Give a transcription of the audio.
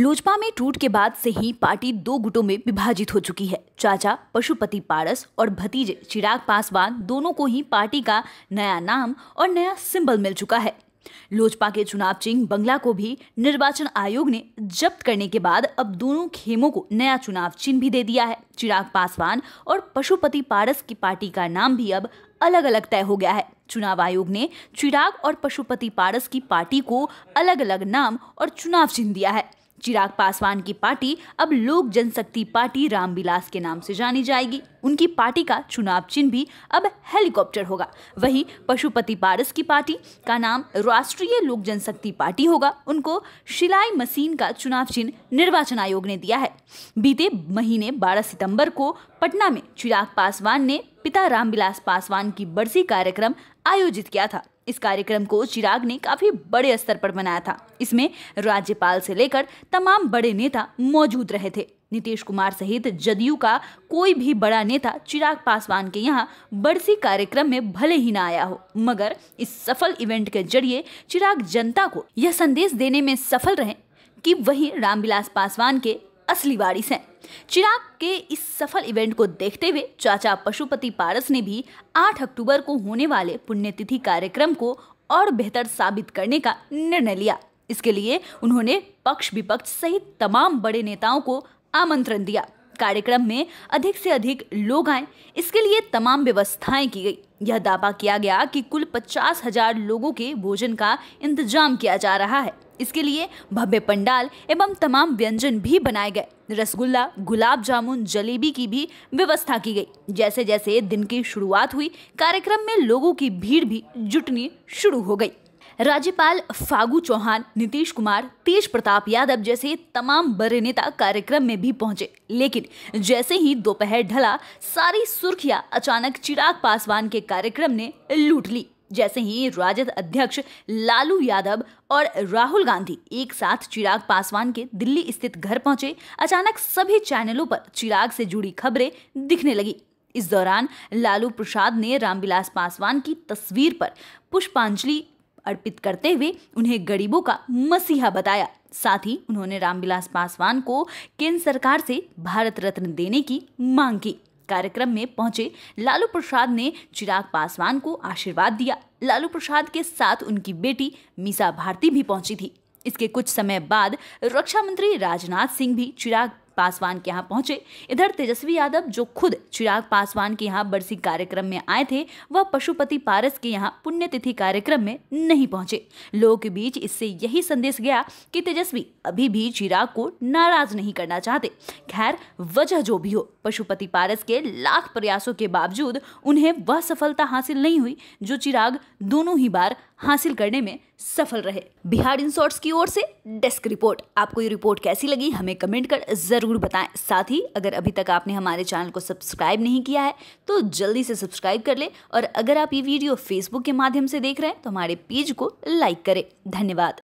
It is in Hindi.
लोजपा में टूट के बाद से ही पार्टी दो गुटों में विभाजित हो चुकी है चाचा पशुपति पारस और भतीजे चिराग पासवान दोनों को ही पार्टी का नया नाम और नया सिंबल मिल चुका है लोजपा के चुनाव चिन्ह बंगला को भी निर्वाचन आयोग ने जब्त करने के बाद अब दोनों खेमों को नया चुनाव चिन्ह भी दे दिया है चिराग पासवान और पशुपति पारस की पार्टी का नाम भी अब अलग अलग तय हो गया है चुनाव आयोग ने चिराग और पशुपति पारस की पार्टी को अलग अलग नाम और चुनाव चिन्ह दिया है चिराग पासवान की पार्टी अब लोक जनशक्ति पार्टी रामविलास के नाम से जानी जाएगी उनकी पार्टी का चुनाव चिन्ह भी अब हेलीकॉप्टर होगा वहीं पशुपति पारस की पार्टी का नाम राष्ट्रीय लोक जनशक्ति पार्टी होगा उनको शिलाई मशीन का चुनाव चिन्ह निर्वाचन आयोग ने दिया है बीते महीने 12 सितंबर को पटना में चिराग पासवान ने पिता रामविलास पासवान की बरसी कार्यक्रम आयोजित किया था इस कार्यक्रम को चिराग ने काफ़ी बड़े स्तर पर बनाया था इसमें राज्यपाल से लेकर तमाम बड़े नेता मौजूद रहे थे नीतीश कुमार सहित जदयू का कोई भी बड़ा नेता चिराग पासवान के यहाँ बरसी कार्यक्रम में भले ही ना आया हो मगर इस सफल इवेंट के जरिए चिराग जनता को यह संदेश देने में सफल रहे कि वही रामविलास पासवान के असली वारिस हैं चिराग के इस सफल इवेंट को देखते हुए चाचा पशुपति पारस ने भी 8 अक्टूबर को होने वाले पुण्यतिथि कार्यक्रम को और बेहतर साबित करने का निर्णय लिया इसके लिए उन्होंने पक्ष विपक्ष सहित तमाम बड़े नेताओं को आमंत्रण दिया कार्यक्रम में अधिक से अधिक लोग आए इसके लिए तमाम व्यवस्थाएं की गई यह दावा किया गया कि कुल पचास हजार लोगों के भोजन का इंतजाम किया जा रहा है इसके लिए भव्य पंडाल एवं तमाम व्यंजन भी बनाए गए रसगुल्ला गुलाब जामुन जलेबी की भी व्यवस्था की गई जैसे जैसे दिन की शुरुआत हुई कार्यक्रम में लोगों की भीड़ भी जुटनी शुरू हो गई राज्यपाल फागू चौहान नीतीश कुमार तेज प्रताप यादव जैसे तमाम बड़े नेता कार्यक्रम में भी पहुंचे लेकिन जैसे ही दोपहर ढला सारी सुर्खियां अचानक चिराग पासवान के कार्यक्रम ने लूट ली जैसे ही राजद अध्यक्ष लालू यादव और राहुल गांधी एक साथ चिराग पासवान के दिल्ली स्थित घर पहुंचे अचानक सभी चैनलों पर चिराग से जुड़ी खबरें दिखने लगी इस दौरान लालू प्रसाद ने रामविलास पासवान की तस्वीर पर पुष्पांजलि अर्पित करते हुए उन्हें गरीबों का मसीहा बताया साथ ही उन्होंने रामविलास पासवान को केंद्र सरकार से भारत रत्न देने की मांग की कार्यक्रम में पहुंचे लालू प्रसाद ने चिराग पासवान को आशीर्वाद दिया लालू प्रसाद के साथ उनकी बेटी मीसा भारती भी पहुंची थी इसके कुछ समय बाद रक्षा मंत्री राजनाथ सिंह भी चिराग पासवान के यहाँ पहुंचे इधर तेजस्वी यादव जो खुद चिराग पासवान के यहाँ बरसी कार्यक्रम में आए थे वह पशुपति पारस के यहाँ पुण्यतिथि कार्यक्रम में नहीं पहुंचे लोगों के बीच इससे यही संदेश गया कि तेजस्वी अभी भी चिराग को नाराज नहीं करना चाहते खैर वजह जो भी हो पशुपति पारस के लाख प्रयासों के बावजूद उन्हें वह सफलता हासिल नहीं हुई जो चिराग दोनों ही बार हासिल करने में सफल रहे बिहार इंसोर्ट्स की ओर से डेस्क रिपोर्ट आपको ये रिपोर्ट कैसी लगी हमें कमेंट कर जरूर ज़रूर बताएं साथ ही अगर अभी तक आपने हमारे चैनल को सब्सक्राइब नहीं किया है तो जल्दी से सब्सक्राइब कर ले और अगर आप ये वीडियो फेसबुक के माध्यम से देख रहे हैं तो हमारे पेज को लाइक करें धन्यवाद